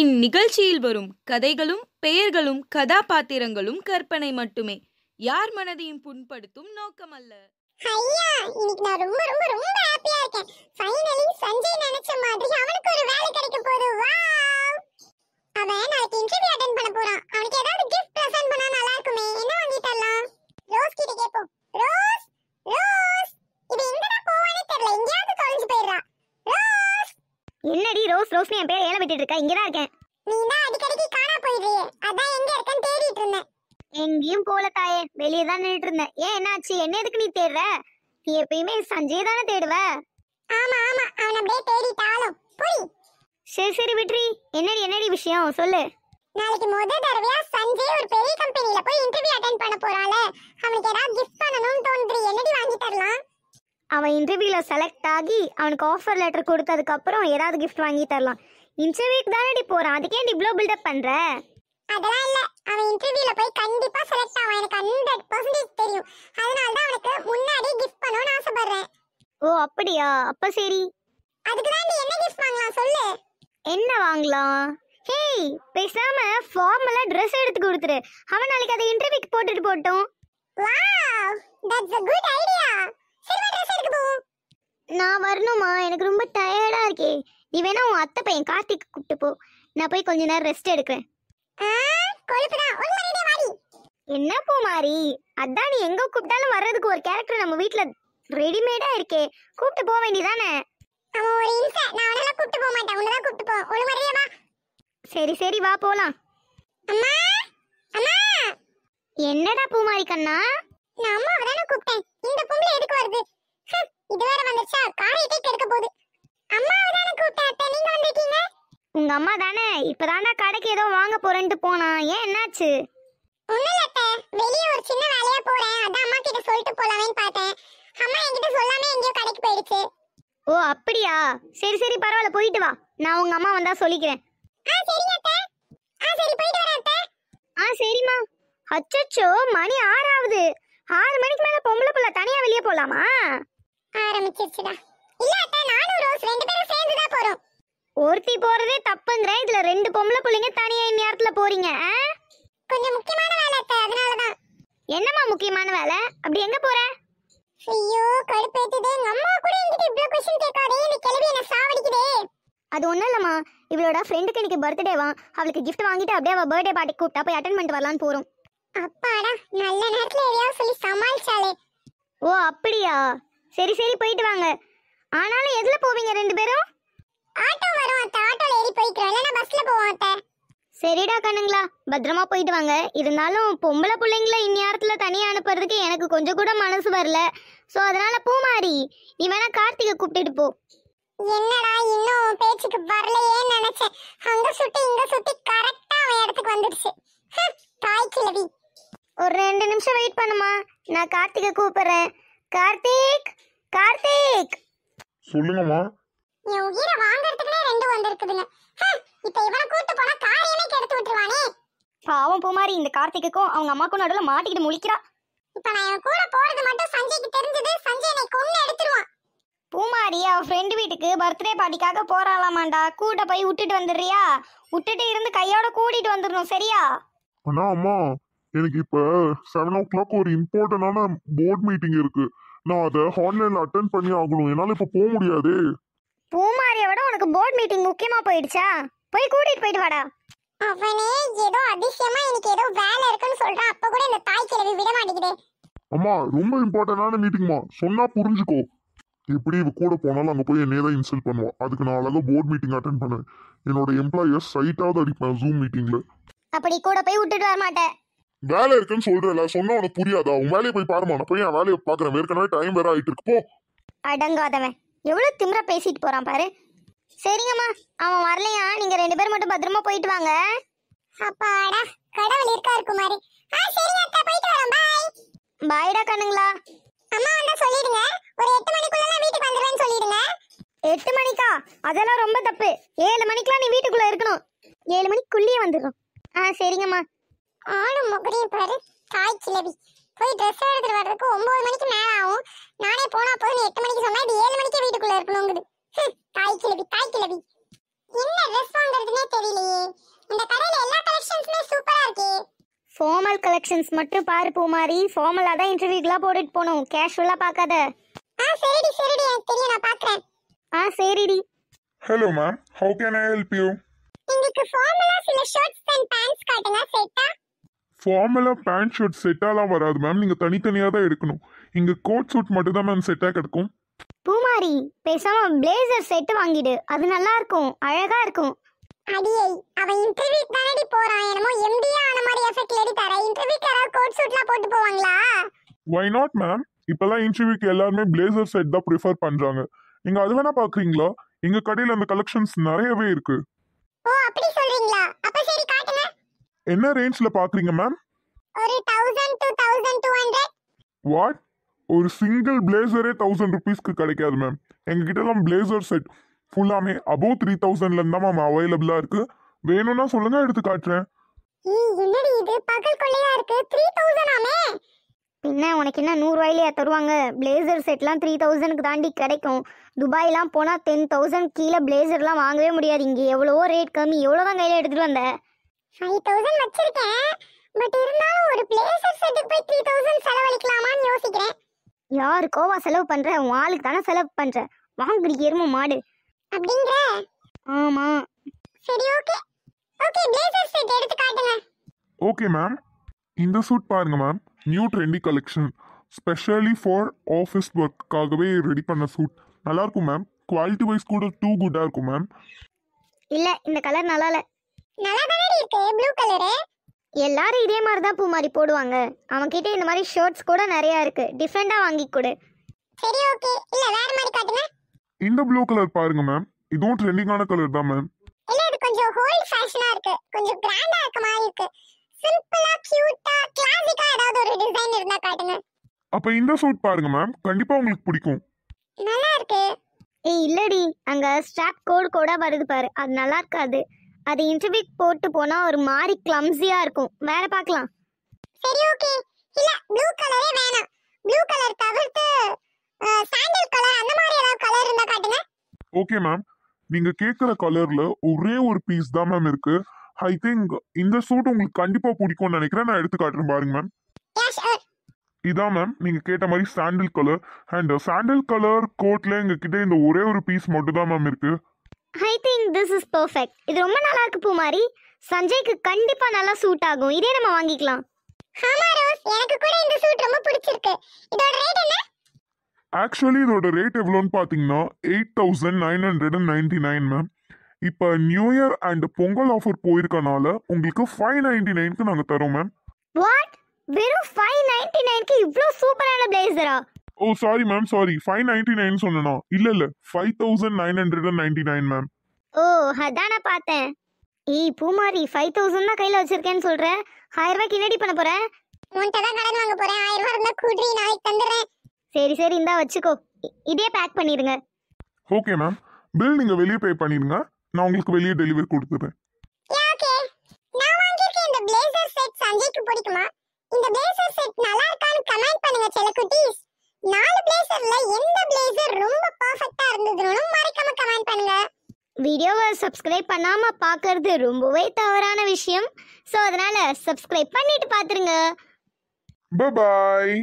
இந்நிகழ்ச்சியில் வரும் கதைகளும் பெயர்களும் கதாபாத்திரங்களும் கற்பனை மட்டுமே யார் மனதையும் புண்படுத்தும் நோக்கமல்ல ஐயா இன்னைக்கு நான் ரொம்ப ரொம்ப ரொம்ப ஹாப்பியா இருக்கேன் என்னடி ரோஸ் ரோஸ்னு என் பேர் ஏல விட்டுட்டு இருக்க இங்க இருக்கேன் நீ தான் அடிக்கடிக்கு காணா போயிடுறியே அதான் எங்க இருக்கேன்னு தேடிட்டு இருந்தேன் எங்கேயும் போல தாயே வெளியே தான் நின்றுட்டு இருந்தேன் ஏன் என்னாச்சு என்ன எதுக்கு நீ தேடுற நீ எப்பயுமே சஞ்சய் தானே தேடுவ ஆமா ஆமா அவன் அப்படியே தேடிட்டாலும் புரி சரி சரி விட்ரி என்னடி என்னடி விஷயம் சொல்லு நாளைக்கு முத தடவையா சஞ்சய் ஒரு பெரிய கம்பெனில போய் இன்டர்வியூ அட்டெண்ட் பண்ண போறாளே அவனுக்கு ஏதாவது கிஃப்ட் பண்ணணும்னு தோணுது என்னடி வாங்கி தரலாம் அவன் இன்டர்வியூவில் செலக்ட் ஆகி அவனுக்கு ஆஃபர் லெட்டர் கொடுத்ததுக்கப்புறம் ஏதாவது கிஃப்ட் வாங்கி தரலாம் இன்டர்வியூக்கு தானடி போகிறான் அதுக்கே நீ இவ்வளோ பில்டப் பண்ணுற அதெல்லாம் இல்ல அவன் இன்டர்வியூல போய் கண்டிப்பா செலக்ட் ஆவான் எனக்கு ஹண்ட்ரட் பர்சன்டேஜ் தெரியும் அதனால தான் அவனுக்கு முன்னாடி கிஃப்ட் பண்ணணும்னு ஆசைப்படுறேன் ஓ அப்படியா அப்ப சரி அதுக்கு தான் நீ என்ன கிஃப்ட் வாங்கலாம் சொல்லு என்ன வாங்கலாம் ஹேய் பேசாம ஃபார்மலா ட்ரெஸ் எடுத்து கொடுத்துரு அவன் நாளைக்கு அதை இன்டர்வியூக்கு போட்டுட்டு போட்டும் wow that's a good idea நான் வரணுமா எனக்கு ரொம்ப டயர்டா இருக்கே நீ வேணா உன் அத்தை பையன் கார்த்திக் கூப்பிட்டு போ நான் போய் கொஞ்ச நேரம் ரெஸ்ட் எடுக்கிறேன் என்ன போ மாறி அதான் நீ எங்க கூப்பிட்டாலும் வர்றதுக்கு ஒரு கேரக்டர் நம்ம வீட்ல ரெடிமேடா இருக்கே கூப்பிட்டு போக வேண்டியதானே அவன் ஒரு இன்ச நான் அவனால கூப்பிட்டு போக மாட்டேன் உன்னதான் கூப்பிட்டு போ சரி சரி வா போலாம் அம்மா அம்மா என்னடா பூமாரி கண்ணா நான் அம்மாவை தானே கூப்பிட்டேன் இந்த பொம்பளை உங்க அம்மா தானே இப்பதாண்டா கடைக்கு ஏதோ வாங்க போறேன்னு போனா ஏன் என்னாச்சு ஒரு சின்ன சொல்லிட்டு பார்த்தேன் அம்மா எங்கேயோ கடைக்கு ஓ அப்படியா சரி சரி பரவாயில்ல வா நான் அம்மா சொல்லிக்கிறேன் ஆ ஆ சரி போயிட்டு வரேன் ஆ சரிம்மா அச்சச்சோ மணி ஆறு மணிக்கு வெளியே போலாமா ஆரம்பிச்சிருச்சுடா இல்ல அத்தை நானும் ரோஸ் ரெண்டு பேரும் ஒருத்தி போறதே தப்புங்கிற இதுல ரெண்டு பொம்பளை பிள்ளைங்க தனியா நேரத்துல போறீங்க கொஞ்சம் முக்கியமான வேலை அதனால தான் என்னம்மா முக்கியமான வேலை அப்படி எங்க போற ஐயோ கடுப்பேத்துது எங்க அம்மா கூட என்கிட்ட இவ்ளோ क्वेश्चन கேட்காதே இந்த கிளவி என்ன சாவடிக்குதே அது ஒண்ணு இல்லம்மா இவளோட ஃப்ரெண்டுக்கு இன்னைக்கு பர்த்டேவா அவளுக்கு கிஃப்ட் வாங்கிட்டு அப்படியே அவ பர்த்டே பார்ட்டி கூப்பிட்டா போய் அட்டெண்ட் பண்ணிட்டு வரலான்னு போறோம் அப்பாடா நல்ல நேரத்துல எதையாவது சொல்லி சமாளிச்சாலே ஓ அப்படியா சரி சரி போயிட்டு வாங்க ஆனாலும் எதுல போவீங்க ரெண்டு பேரும் ஆட்டோ வரும் அத்தை ஆட்டோல ஏறி போய்க்கிறோம் இல்லைன்னா பஸ்ல போவோம் சரிடா கண்ணுங்களா பத்திரமா போயிட்டு வாங்க இருந்தாலும் பொம்பளை பிள்ளைங்கள இந்நேரத்துல தனியா அனுப்புறதுக்கு எனக்கு கொஞ்சம் கூட மனசு வரல ஸோ அதனால பூமாரி நீ வேணா கார்த்திகை கூப்பிட்டுட்டு போ என்னடா இன்னும் பேச்சுக்கு வரலையே நினைச்சேன் அங்க சுத்தி இங்க சுத்தி கரெக்டா அவன் இடத்துக்கு வந்துடுச்சு தாய் கிழவி ஒரு ரெண்டு நிமிஷம் வெயிட் பண்ணுமா நான் கார்த்திகை கூப்பிடுறேன் கார்த்திக் கார்த்திக் சொல்லுங்கம்மா என் உயிரை வாங்கறதுக்குனே ரெண்டு வந்திருக்குதுங்க இப்ப இவனை கூட்டு போனா காரியமே கெடுத்து விட்டுருவானே பாவம் பூமாரி இந்த கார்த்திக்குக்கும் அவங்க அம்மாக்கும் நடுவுல மாட்டிக்கிட்டு முழிக்கிறா இப்ப நான் இவன் கூட போறது மட்டும் சஞ்சய்க்கு தெரிஞ்சது சஞ்சய் என்னை கொன்னு எடுத்துருவான் பூமாரி அவ ஃப்ரெண்டு வீட்டுக்கு பர்த்டே பார்ட்டிக்காக போறாளாமாண்டா கூட போய் விட்டுட்டு வந்துடுறியா விட்டுட்டு இருந்து கையோட கூட்டிட்டு வந்துடணும் சரியா அண்ணா அம்மா எனக்கு இப்ப செவன் ஓ கிளாக் ஒரு இம்பார்ட்டன்டான போர்ட் மீட்டிங் இருக்கு நான் அதை ஆன்லைன்ல அட்டன் பண்ணி ஆகணும் என்னால இப்ப போக முடியாது பூமாரியை விட உனக்கு போர்ட் மீட்டிங் முக்கியமா போயிடுச்சா போய் கூட்டிட்டு போயிட்டு வாடா அவனே ஏதோ அதிசயமா எனக்கு ஏதோ வேலை இருக்குன்னு சொல்றான் அப்ப கூட இந்த தாய் கிழவி விட மாட்டேங்குதே அம்மா ரொம்ப இம்பார்ட்டன்டான மீட்டிங்மா சொன்னா புரிஞ்சுக்கோ இப்படி இவ கூட போனாலும் அங்க போய் என்னைய தான் இன்சல்ட் பண்ணுவா அதுக்கு நான் அழகா போர்ட் மீட்டிங் அட்டன் பண்ணுவேன் என்னோட எம்ப்ளாயர்ஸ் சைட்டாவது அடிப்பேன் ஜூம் மீட்டிங்ல அப்படி கூட போய் விட்டுட்டு வர மாட்டேன் வேலை இருக்குன்னு சொல்றல சொன்னா உனக்கு புரியாதா உன் வேலையை போய் பாருமா நான் போய் என் வேலையை பாக்குறேன் ஏற்கனவே டைம் வேற ஆயிட்டு இருக்கு போ அடங்காதவன் எவ்வளோ திமிர பேசிட்டு போகிறான் பாரு சரிங்கம்மா அவன் வரலையா நீங்கள் ரெண்டு பேரும் மட்டும் பத்திரமா போயிட்டு வாங்க அப்பாடா கடவுள் இருக்கும் குமாரி ஆ சரிங்க அக்கா போயிட்டு வரோம் பாய் பாய்டா கண்ணுங்களா அம்மா வந்தா சொல்லிடுங்க ஒரு எட்டு மணிக்குள்ளலாம் வீட்டுக்கு வந்துடுவேன்னு சொல்லிடுங்க எட்டு மணிக்கா அதெல்லாம் ரொம்ப தப்பு ஏழு மணிக்கெலாம் நீ வீட்டுக்குள்ளே இருக்கணும் ஏழு மணிக்குள்ளேயே வந்துடும் ஆ சரிங்கம்மா ஆளும் முகரையும் பாரு தாய் கிழவி போய் ட்ரெஸ் எடுத்துட்டு வர்றதுக்கு ஒன்பது மணிக்கு மேல ஆகும் நானே போனா போதும் எட்டு மணிக்கு சொன்னா இது ஏழு மணிக்கு வீட்டுக்குள்ள இருக்கணுங்குது தாய் கிளவி தாய் கிளவி என்ன ட்ரெஸ் வாங்குறதுனே தெரியலையே இந்த கடையில எல்லா கலெக்ஷன்ஸுமே சூப்பரா இருக்கே ஃபார்மல் கலெக்ஷன்ஸ் மட்டும் பாரு பூமாரி ஃபார்மலா தான் இன்டர்வியூக்குலாம் போட்டுட்டு போகணும் கேஷுவலா பார்க்காத ஆ சரிடி சரிடி எனக்கு தெரியும் நான் பாக்குறேன் ஆ சரிடி hello ma'am how can I help you எங்களுக்கு ஃபார்மலா சில ஷர்ட்ஸ் அண்ட் பேண்ட்ஸ் காட்டுங்க செட்டா ஃபார்மலாக பேண்ட் ஷர்ட் செட்டாலாம் வராது மேம் நீங்கள் தனித்தனியாக தான் எடுக்கணும் இங்கே கோட் சூட் மட்டும் தான் மேம் செட்டாக கிடைக்கும் பூமாரி பேசாம பிளேசர் செட் வாங்கிடு அது நல்லா இருக்கும் அழகா இருக்கும் அடியே அவ இன்டர்வியூ தானடி போறான் என்னமோ எம்டியா ஆன மாதிரி எஃபெக்ட் லேடி தர இன்டர்வியூ தர கோட் சூட்லாம் போட்டு போவாங்களா வை நாட் மேம் இப்பெல்லாம் இன்டர்வியூக்கு எல்லாருமே பிளேசர் செட் தான் ப்ரிஃபர் பண்றாங்க நீங்க அது வேணா பாக்குறீங்களா எங்க கடையில அந்த கலெக்ஷன்ஸ் நிறையவே இருக்கு ஓ அப்படி சொல்றீங்களா அப்ப என்ன ரேஞ்ச்ல பாக்குறீங்க மேம் ஒரு 1000 டு 1200 வாட் ஒரு சிங்கிள் பிளேசரே தௌசண்ட் ருபீஸ்க்கு கிடைக்காது மேம் எல்லாம் பிளேசர் செட் ஃபுல்லாமே அபோவ் த்ரீ தௌசண்ட்ல இருந்தா மேம் அவைலபிளா இருக்கு வேணும்னா சொல்லுங்க எடுத்து காட்டுறேன் என்னடி இது பகல் கொள்ளையா இருக்கு த்ரீ ஆமே பின்ன உனக்கு என்ன நூறுரூவாயிலையா தருவாங்க பிளேசர் செட்லாம் த்ரீ தௌசண்ட்க்கு தாண்டி கிடைக்கும் துபாய்லாம் போனால் டென் தௌசண்ட் கீழே பிளேசர்லாம் வாங்கவே முடியாது இங்கே எவ்வளவோ ரேட் கம்மி எவ்வளோ தான் கையில் எடுத்துகிட்டு வந்தேன் ஃபைவ் தௌசண்ட் வச்சிருக்கேன் பட் இருந்தாலும் ஒரு பிளேசர் செட்டுக்கு போய் த்ரீ தௌசண்ட் செலவழிக்கலாமான்னு யோசிக்கிறேன் யாருக்கோவா செலவு பண்ற உன் ஆளுக்கு தானே செலவு பண்ற வாங்குறீ எரும மாடு அப்படிங்கிற ஆமா சரி ஓகே ஓகே பிளேசர் செட் எடுத்து காட்டுங்க ஓகே மேம் இந்த சூட் பாருங்க ma'am new trendy collection specially for office ஒர்க்காகவே ரெடி பண்ண சூட் நல்லா இருக்கும் மேம் குவாலிட்டி வைஸ் கூட டூ குட்டாக இருக்கும் மேம் இல்லை இந்த கலர் நல்லா இல்லை நல்லா தானே இருக்கு ப்ளூ கலரு எல்லாரும் இதே மாதிரி தான் பூ மாதிரி போடுவாங்க அவன்கிட்ட இந்த மாதிரி ஷர்ட்ஸ் கூட நிறைய இருக்கு டிஃப்ரெண்டா வாங்கி கொடு சரி ஓகே இல்ல வேற மாதிரி காட்டுங்க இந்த ப்ளூ கலர் பாருங்க மேம் இதுவும் ட்ரெண்டிங்கான கலர் தான் மேம் இல்ல இது கொஞ்சம் ஹோல் ஃபேஷனா இருக்கு கொஞ்சம் கிராண்டா இருக்க மாதிரி இருக்கு சிம்பிளா கியூட்டா கிளாசிக்கா ஏதாவது ஒரு டிசைன் இருந்தா காட்டுங்க அப்ப இந்த சூட் பாருங்க மேம் கண்டிப்பா உங்களுக்கு பிடிக்கும் நல்லா இருக்கு ஏய் இல்லடி அங்க ஸ்ட்ராப் கோடு கூட வருது பாரு அது நல்லா இருக்காது அது இன்டர்வியூக்கு போட்டு போனா ஒரு மாதிரி கிளம்ஸியா இருக்கும் வேற பார்க்கலாம் சரி ஓகே இல்ல ப்ளூ கலரே வேணாம் ப்ளூ கலர் தவிர்த்து சாண்டல் கலர் அந்த மாதிரி ஏதாவது கலர் இருந்தா காட்டுங்க ஓகே மேம் நீங்க கேக்குற கலர்ல ஒரே ஒரு பீஸ் தான் மேம் இருக்கு ஐ திங்க் இந்த சூட் உங்களுக்கு கண்டிப்பா பிடிக்கும்னு நினைக்கிறேன் நான் எடுத்து காட்டுறேன் பாருங்க மேம் இதான் மேம் நீங்கள் கேட்ட மாதிரி sandal colour and sandal colour கோட்டில் எங்ககிட்ட இந்த ஒரே ஒரு பீஸ் மட்டும் தான் மேம் இருக்குது I think this is perfect இது ரொம்ப நல்லா இருக்கு பூமாரி சஞ்சய்க்கு கண்டிப்பா நல்லா சூட் ஆகும் இதே நம்ம வாங்கிக்கலாம் ஆமா ரோஸ் எனக்கு கூட இந்த சூட் ரொம்ப பிடிச்சிருக்கு இதோட ரேட் என்ன ஆக்சுவலி இதோட ரேட் எவ்வளோன்னு பார்த்தீங்கன்னா eight thousand nine hundred and ninety nine ma'am இப்போ new year and Pongal offer போயிருக்கனால உங்களுக்கு ஃபைவ் நைன்டி நைனுக்கு நாங்கள் தரோம் மேம் வாட் வெறும் ஃபைவ் நைன்டி நைனுக்கு இவ்வளோ சூப்பரான பிளேசரா oh sorry ma'am sorry five ninety nine சொன்னா இல்ல இல்ல five thousand nine hundred and ninety nine ma'am ஓ அதான பார்த்தேன் ஏய் பூமாரி ஃபைவ் தௌசண்ட் தான் கையில வச்சிருக்கேன்னு சொல்ற ஆயிரம் ரூபாய்க்கு என்னடி பண்ண போற உன்கிட்ட தான் கடன் வாங்க போறேன் ஆயிரம் ரூபாய் இருந்தா குடி நாளைக்கு தந்துடுறேன் சரி சரி இந்தா வச்சுக்கோ இதே பேக் பண்ணிடுங்க ஓகே மேம் பில் நீங்க வெளியே பே பண்ணிருங்க நான் உங்களுக்கு வெளியே டெலிவரி கொடுத்துறேன் ஓகே நான் வாங்கியிருக்கேன் இந்த பிளேசர் செட் சஞ்சய்க்கு பிடிக்குமா இந்த பிளேசர் செட் நல்லா இருக்கான்னு கமெண்ட் பண்ணுங்க செல்லக்குட்டீஸ் நாலு பிளேசர்ல எந்த பிளேசர் ரொம்ப பர்ஃபெக்ட்டா இருந்ததுன்னு மறக்காம கமெண்ட் பண்ணுங்க வீடியோவை சப்ஸ்கிரைப் பண்ணாம பார்க்கறது ரொம்பவே தவறான விஷயம் ஸோ அதனால சப்ஸ்கிரைப் பண்ணிட்டு பார்த்துருங்க பாய்